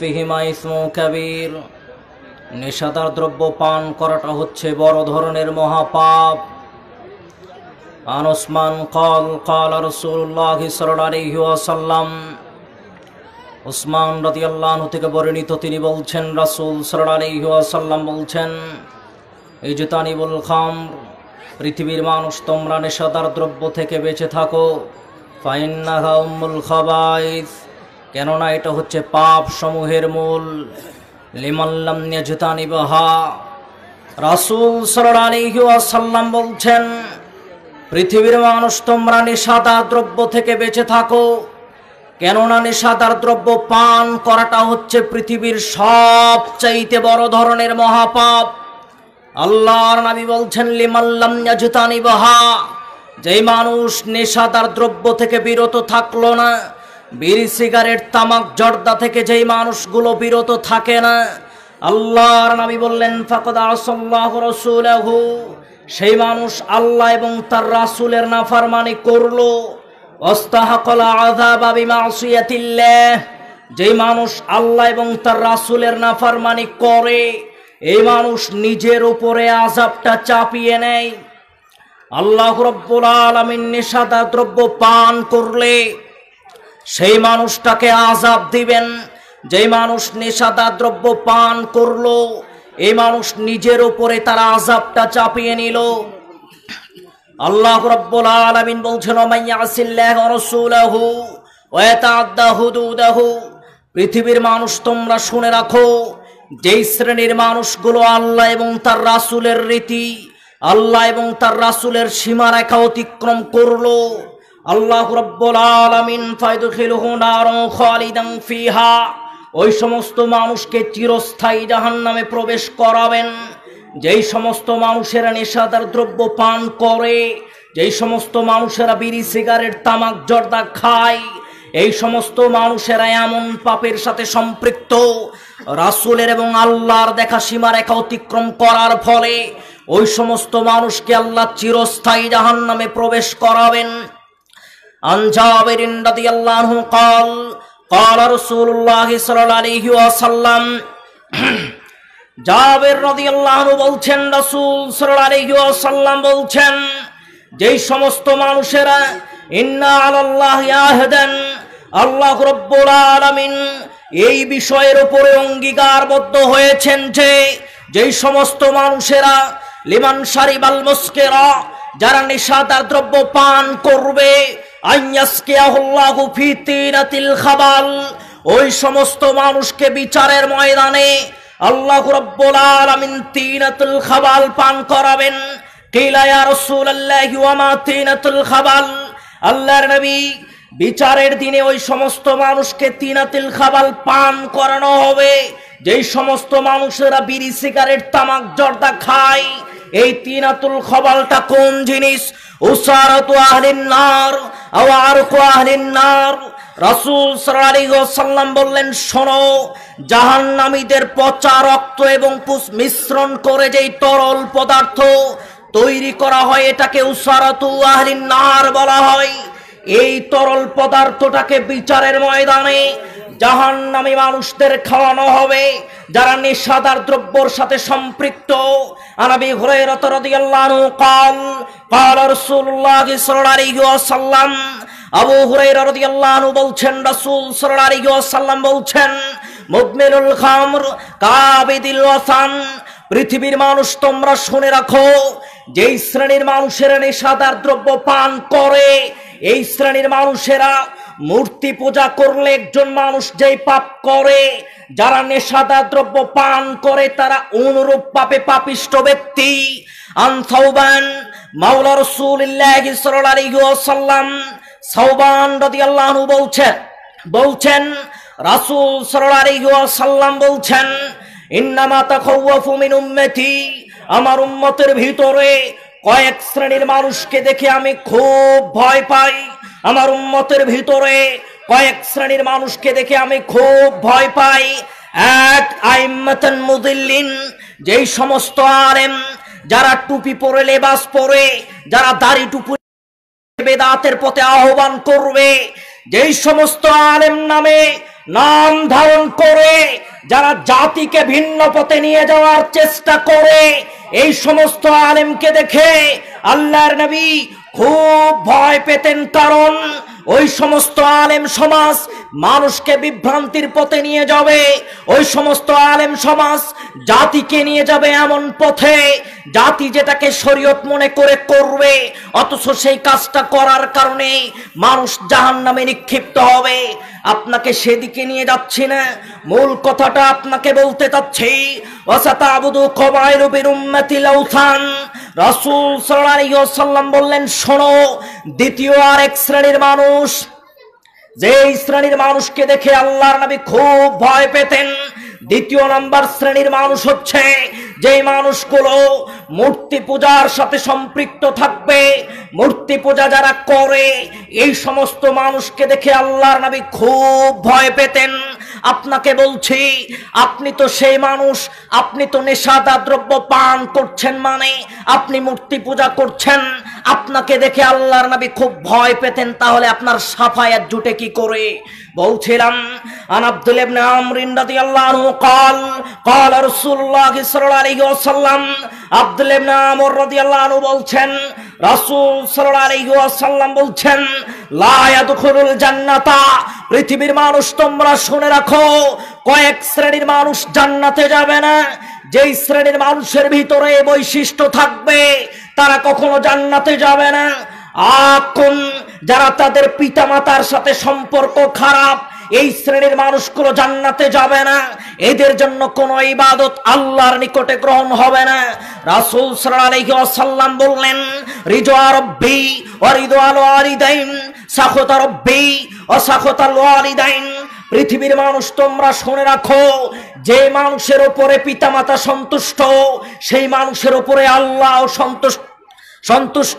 ফিহিমা ইসমু কাবির নেশাদার দ্রব্য পান করাটা হচ্ছে বড় ধরনের মহাপাপ আনুসমান কল কল রসুল্লাহ সাল্লাম উসমান রতি আল্লাহ থেকে বর্ণিত তিনি বলছেন রাসুল সাল্লাম বলছেন তানিবুল খাম পৃথিবীর মানুষ তোমরা নেশাদার দ্রব্য থেকে বেঁচে থাকো ফাইন্নাহা উম্মুল খাবাইস কেননা এটা হচ্ছে পাপ সমূহের মূল লিমাল্লাম নেজুতানি রাসুল সাল্লাম বলছেন পৃথিবীর মানুষ তোমরা নিশাদার দ্রব্য থেকে বেঁচে থাকো কেননা নেশাদার দ্রব্য পান করাটা হচ্ছে পৃথিবীর সব চাইতে বড় ধরনের মহাপাপ আল্লাহর নাবি বলছেন লিমাল্লাম জুতানি বাহা যেই মানুষ নেশাদার দ্রব্য থেকে বিরত থাকলো না বিড়ি সিগারেট তামাক জর্দা থেকে যেই মানুষগুলো বিরত থাকে না আল্লাহর নবী বললেন ফাকদা আসল্লাহ রসুলাহু সেই মানুষ আল্লাহ এবং তার রাসুলের নাফারমানি করল অস্তাহকলা আধা বাবি যেই মানুষ আল্লাহ এবং তার রাসুলের নাফারমানি করে এই মানুষ নিজের উপরে আজাবটা চাপিয়ে নেয় আল্লাহ রব্বুল আলমিন নিষাদা দ্রব্য পান করলে সেই মানুষটাকে আজাব দিবেন যেই মানুষ নেশাদার দ্রব্য পান করল এই মানুষ নিজের উপরে তার আজাবটা চাপিয়ে নিল আল্লাহ রব্বুল আলামিন বলছেন ওমাইয়াসিল্লাহ রাসূলহু ওয়া ইয়াতাআদ্দা হুদুদাহু পৃথিবীর মানুষ তোমরা শুনে রাখো যেই শ্রেণীর মানুষগুলো আল্লাহ এবং তার রাসূলের রীতি আল্লাহ এবং তার রাসূলের সীমারেখা অতিক্রম করলো আল্লাহ রব্বুল আলামিন ফায়দুখিলহু নারুন খালিদান ফিহা ওই সমস্ত মানুষকে চিরস্থায়ী জাহান্নামে প্রবেশ করাবেন যেই সমস্ত মানুষের নেশাদার দ্রব্য পান করে যেই সমস্ত মানুষেরা বিড়ি সিগারেট তামাক জর্দা খায় এই সমস্ত মানুষেরা এমন পাপের সাথে সম্পৃক্ত রাসুলের এবং আল্লাহর দেখা রেখা অতিক্রম করার ফলে ওই সমস্ত মানুষকে আল্লাহ চিরস্থায়ী জাহান নামে প্রবেশ করাবেন عن বলছেন রসুল বলছেন যেই সমস্ত মানুষেরা ইন্না আল্লাহ ইয়াহেদেন আল্লাহ রব্বুল আলমিন এই বিষয়ের উপরে অঙ্গীকারবদ্ধ হয়েছেন যে যেই সমস্ত মানুষেরা লিমান সারিবাল মুস্কেরা যারা নিশাদার দ্রব্য পান করবে ওই সমস্ত মানুষকে বিচারের ময়দানে আল্লাহ রব্বুল আলামিন তিনাতুল খাবাল পান করাবেন কিলা ইয়া রাসূলুল্লাহ ওয়া মা তিনাতুল খাবাল আল্লাহর নবী বিচারের দিনে ওই সমস্ত মানুষকে তিনাতিল খাবাল পান করানো হবে যেই সমস্ত মানুষেরা বিড়ি সিগারেট তামাক জর্দা খায় এই তিনাতুল খবালটা কোন জিনিস উসারতু আহলিন নার আও আরকু আহলিন নার রাসূল সাল্লাল্লাহু আলাইহি সাল্লাম বললেন শোনো জাহান্নামীদের পচা রক্ত এবং পুষ মিশ্রণ করে যেই তরল পদার্থ তৈরি করা হয় এটাকে উসারতু আহলিন নার বলা হয় এই তরল পদার্থটাকে বিচারের ময়দানে জাহান্নামী মানুষদের খাওয়ানো হবে যারা নিঃসাদার দ্রব্যর সাথে সম্পৃক্ত আনাবি হুরাইরাত রাদিয়াল্লাহু কাল قال رسول الله صلى الله عليه وسلم আবু হুরাইরা রাদিয়াল্লাহু বলছেন রাসূল সাল্লাল্লাহু আলাইহি ওয়াসাল্লাম বলছেন মুদমিনুল খামর কাবিদিল ওয়াসান পৃথিবীর মানুষ তোমরা শুনে রাখো যেই শ্রেণীর মানুষেরা নেশাদার দ্রব্য পান করে এই শ্রেণীর মানুষেরা মূর্তি পূজা করলে একজন মানুষ যেই পাপ করে যারা নেশাদার দ্রব্য পান করে তারা অনুরূপ পাপে পাপিষ্ট ব্যক্তি আনসাউবান মাওলা রসুলিল্লাহ সাল্লাম সাউবান রদি আল্লাহনু বলছেন বলছেন রাসুল সাল্লাম বলছেন ইন্নামা তাখাউফু মিন উম্মতি আমার উম্মতের ভিতরে কয়েক শ্রেণীর মানুষকে দেখে আমি খুব ভয় পাই আমার উম্মতের ভিতরে কয়েক শ্রেণীর মানুষকে দেখে আমি খুব ভয় পাই এক আইমতন মুদিল্লিন যেই সমস্ত আলেম যারা টুপি পরে লেবাস পরে যারা দাড়ি টুপি বেদাতের পথে আহ্বান করবে যেই সমস্ত আলেম নামে নাম ধারণ করে যারা জাতিকে ভিন্ন পথে নিয়ে যাওয়ার চেষ্টা করে এই সমস্ত আলেমকে দেখে আল্লাহর নবী খুব ভয় পেতেন কারণ ওই সমস্ত আলেম সমাজ মানুষকে বিভ্রান্তির পথে নিয়ে যাবে ওই সমস্ত আলেম সমাজ জাতিকে নিয়ে যাবে এমন পথে জাতি যেটাকে শরীয়ত মনে করে করবে অথচ সেই কাজটা করার কারণে মানুষ জাহান নামে নিক্ষিপ্ত হবে আপনাকে সেদিকে নিয়ে যাচ্ছি না মূল কথাটা আপনাকে বলতে চাচ্ছি অসাতা আবুদু কবায়রুবির উম্মাতিল রাসুল সাল্লাম বললেন শোনো দ্বিতীয় আর এক শ্রেণীর মানুষ যে শ্রেণীর মানুষকে দেখে আল্লাহর নবী খুব ভয় পেতেন দ্বিতীয় নম্বর শ্রেণীর মানুষ হচ্ছে যে মানুষগুলো মূর্তি পূজার সাথে সম্পৃক্ত থাকবে মূর্তি পূজা যারা করে এই সমস্ত মানুষকে দেখে আল্লাহর নবী খুব ভয় পেতেন আপনাকে বলছি আপনি তো সেই মানুষ আপনি তো নেশাদা দ্রব্য পান করছেন মানে আপনি মূর্তি পূজা করছেন আপনাকে দেখে আল্লাহর নবী খুব ভয় পেতেন তাহলে আপনার সাফায়াত জুটে কি করে বলছিলাম আন আব্দুল ইবনে আমর রাদিয়াল্লাহু কাল قال رسول الله صلى الله عليه وسلم আব্দুল ইবনে আমর রাদিয়াল্লাহু বলছেন রাসূল সাল্লাল্লাহু আলাইহি বলছেন লা ইয়াদখুলুল জান্নাতা পৃথিবীর মানুষ তোমরা শুনে রাখো কয়েক শ্রেণীর মানুষ জান্নাতে যাবে না যেই শ্রেণীর মানুষের ভিতরে বৈশিষ্ট্য থাকবে তারা কখনো জান্নাতে যাবে না আকুন যারা তাদের পিতামাতার সাথে সম্পর্ক খারাপ এই শ্রেণীর মানুষগুলো জান্নাতে যাবে না এদের জন্য কোন ইবাদত আল্লাহর নিকটে গ্রহণ হবে না রাসূল সাল্লাল্লাহু আলাইহি ওয়াসাল্লাম বললেন রিজওয়া রব্বি ওয়া রিদওয়ান ওয়া রিদাইন সাখতা রব্বি ওয়া সাখতা ওয়ালিদাইন পৃথিবীর মানুষ তোমরা শুনে রাখো যে মানুষের ওপরে পিতামাতা সন্তুষ্ট সেই মানুষের ওপরে আল্লাহ সন্তুষ্ট সন্তুষ্ট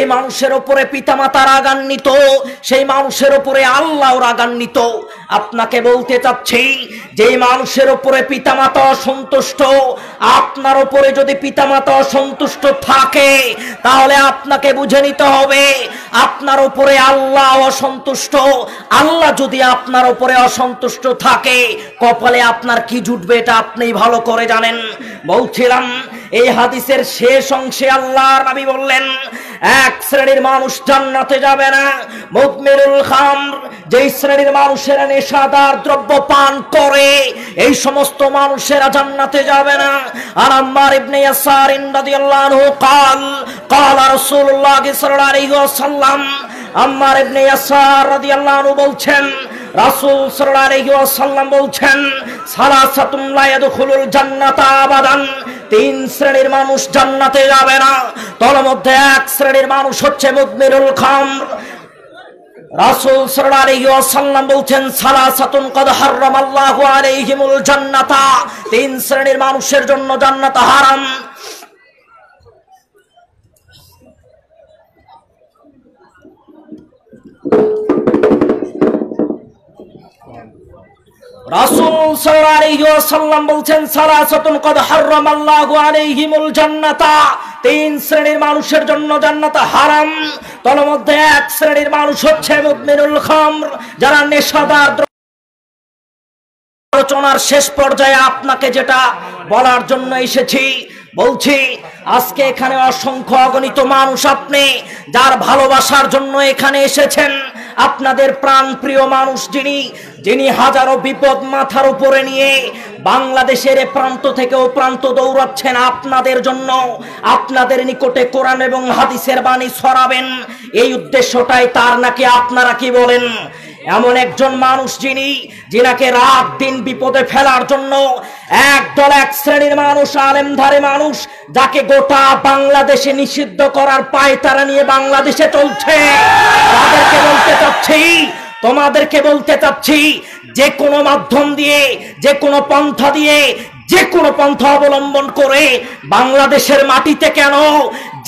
এই মানুষের ওপরে পিতামাতা রাগান্বিত সেই মানুষের ওপরে আল্লাহ রাগান্বিত আপনাকে বলতে চাচ্ছি যে মানুষের ওপরে পিতামাতা অসন্তুষ্ট আপনার ওপরে যদি পিতামাতা অসন্তুষ্ট থাকে তাহলে আপনাকে বুঝে নিতে হবে আপনার ওপরে আল্লাহ অসন্তুষ্ট আল্লাহ যদি আপনার ওপরে অসন্তুষ্ট থাকে কপালে আপনার কি জুটবে এটা আপনি ভালো করে জানেন বলছিলাম এই হাদিসের শেষ অংশে আল্লাহর নাবি বললেন এক শ্রেণীর মানুষ জান্নাতে যাবে না মুদমিরুল খাম যেই শ্রেণীর মানুষেরা নেশাদার দ্রব্য পান করে এই সমস্ত মানুষেরা জান্নাতে যাবে না আর আম্মার ইবনে ইয়াসার রাদিয়াল্লাহু কাল قال رسول الله صلى الله عليه وسلم আম্মার ইবনে ইয়াসার রাদিয়াল্লাহু বলছেন রাসূল সাল্লাল্লাহু আলাইহি ওয়াসাল্লাম বলছেন সালাসাতুম লা ইয়াদখুলুল জান্নাতা আবাদান তিন শ্রেণীর মানুষ জান্নাতে যাবে না তল মধ্যে এক শ্রেণীর মানুষ হচ্ছে মুদমিরুল খাম রাসুল সাল্লাল্লাহু আলাইহি ওয়াসাল্লাম বলছেন সালাসাতুন কদ হারামাল্লাহু আলাইহিমুল জান্নাতা তিন শ্রেণীর মানুষের জন্য জান্নাত হারাম কদ জান্নাতা তিন শ্রেণীর মানুষের জন্য তলমধ্যে এক শ্রেণীর মানুষ হচ্ছে যারা আলোচনার শেষ পর্যায়ে আপনাকে যেটা বলার জন্য এসেছি বলছি আজকে এখানে অসংখ্য অগণিত মানুষ আপনি যার ভালোবাসার জন্য এখানে এসেছেন আপনাদের প্রাণ প্রিয় মানুষ যিনি যিনি হাজারো বিপদ মাথার উপরে নিয়ে বাংলাদেশের প্রান্ত থেকেও প্রান্ত দৌড়াচ্ছেন আপনাদের জন্য আপনাদের নিকটে কোরআন এবং হাদিসের বাণী ছড়াবেন এই উদ্দেশ্যটাই তার নাকি আপনারা কি বলেন এমন একজন মানুষ যিনি যিনাকে রাত দিন বিপদে ফেলার জন্য একদল এক শ্রেণীর মানুষ আলেমধারে মানুষ যাকে গোটা বাংলাদেশে নিষিদ্ধ করার পায়তারা নিয়ে বাংলাদেশে চলছে তাদেরকে বলতে চাচ্ছি তোমাদেরকে বলতে চাচ্ছি যে কোনো মাধ্যম দিয়ে যে কোনো পন্থা দিয়ে যে কোনো পন্থা অবলম্বন করে বাংলাদেশের মাটিতে কেন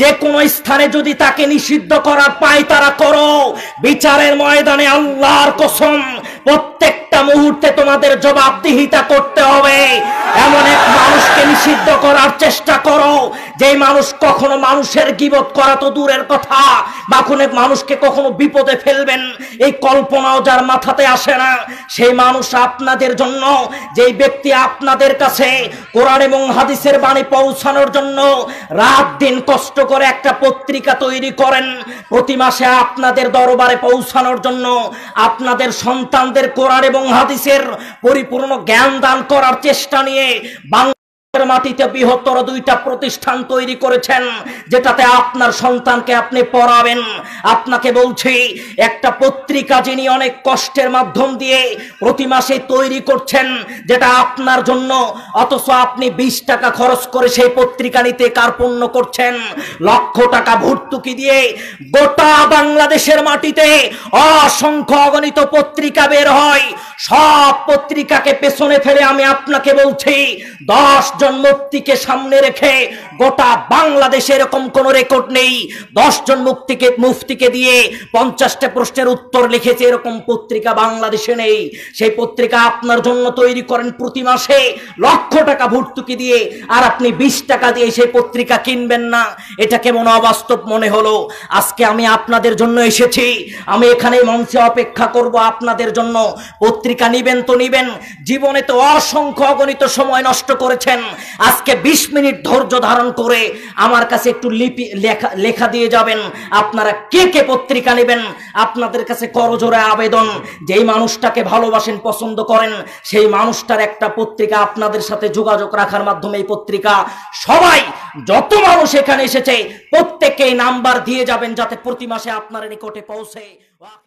যে কোনো স্থানে যদি তাকে নিষিদ্ধ করার পায় তারা করো বিচারের ময়দানে আল্লাহর কসম প্রত্যেকটা মুহূর্তে তোমাদের জবাবদিহিতা করতে হবে এমন এক মানুষকে নিষিদ্ধ করার চেষ্টা করো যে মানুষ কখনো মানুষের গিবত করা তো দূরের কথা বা কোনো মানুষকে কখনো বিপদে ফেলবেন এই কল্পনাও যার মাথাতে আসে না সেই মানুষ আপনাদের জন্য যেই ব্যক্তি আপনাদের কাছে কোরআন এবং হাদিসের বাণী পৌঁছানোর জন্য রাত দিন কষ্ট করে একটা পত্রিকা তৈরি করেন প্রতি মাসে আপনাদের দরবারে পৌঁছানোর জন্য আপনাদের সন্তানদের কোরআন কোরআন এবং হাদিসের পরিপূর্ণ জ্ঞান দান করার চেষ্টা নিয়ে মাটিতে বৃহত্তর দুইটা প্রতিষ্ঠান তৈরি করেছেন যেটাতে আপনার সন্তানকে আপনি পড়াবেন আপনাকে বলছি একটা পত্রিকা যিনি অনেক কষ্টের মাধ্যম দিয়ে প্রতি মাসে তৈরি করছেন যেটা আপনার জন্য অথচ আপনি বিশ টাকা খরচ করে সেই পত্রিকা নিতে কার্পণ্য করছেন লক্ষ টাকা ভর্তুকি দিয়ে গোটা বাংলাদেশের মাটিতে অসংখ্য অগণিত পত্রিকা বের হয় সব পত্রিকাকে পেছনে ফেলে আমি আপনাকে বলছি দশ चल्लोत्ती के सामने रेखे গোটা বাংলাদেশে এরকম কোন রেকর্ড নেই দশজন মুক্তিকে মুফতিকে দিয়ে পঞ্চাশটা প্রশ্নের উত্তর লিখেছে এরকম পত্রিকা বাংলাদেশে নেই সেই পত্রিকা আপনার জন্য তৈরি করেন প্রতি মাসে লক্ষ টাকা ভর্তুকি দিয়ে আর আপনি বিশ টাকা দিয়ে সেই পত্রিকা কিনবেন না এটা কেমন অবাস্তব মনে হলো আজকে আমি আপনাদের জন্য এসেছি আমি এখানে মঞ্চে অপেক্ষা করব আপনাদের জন্য পত্রিকা নিবেন তো নিবেন জীবনে তো অসংখ্য অগণিত সময় নষ্ট করেছেন আজকে বিশ মিনিট ধৈর্য ধারণ সন্ধান করে আমার কাছে একটু লিপি লেখা লেখা দিয়ে যাবেন আপনারা কে কে পত্রিকা নেবেন আপনাদের কাছে করজোরে আবেদন যেই মানুষটাকে ভালোবাসেন পছন্দ করেন সেই মানুষটার একটা পত্রিকা আপনাদের সাথে যোগাযোগ রাখার মাধ্যমে এই পত্রিকা সবাই যত মানুষ এখানে এসেছে প্রত্যেককেই নাম্বার দিয়ে যাবেন যাতে প্রতি মাসে আপনার নিকটে পৌঁছে